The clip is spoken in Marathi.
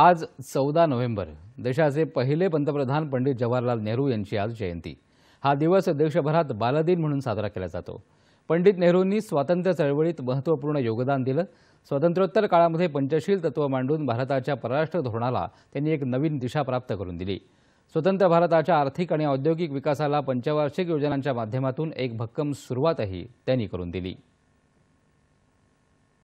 आज चौदा नोव्हेंबर देशाचे पहिले पंतप्रधान पंडित जवाहरलाल नेहरू यांची आज जयंती हा दिवस देशभरात बालदिन म्हणून साजरा केला जातो पंडित नेहरूंनी स्वातंत्र्य चळवळीत महत्त्वपूर्ण योगदान दिलं स्वातंत्र्योत्तर काळामध्ये पंचशील तत्त्व मांडून भारताच्या परराष्ट्र धोरणाला त्यांनी एक नवीन दिशा प्राप्त करून दिली स्वतंत्र भारताच्या आर्थिक आणि औद्योगिक विकासाला पंचवार्षिक योजनांच्या माध्यमातून एक भक्कम सुरुवातही त्यांनी करून दिली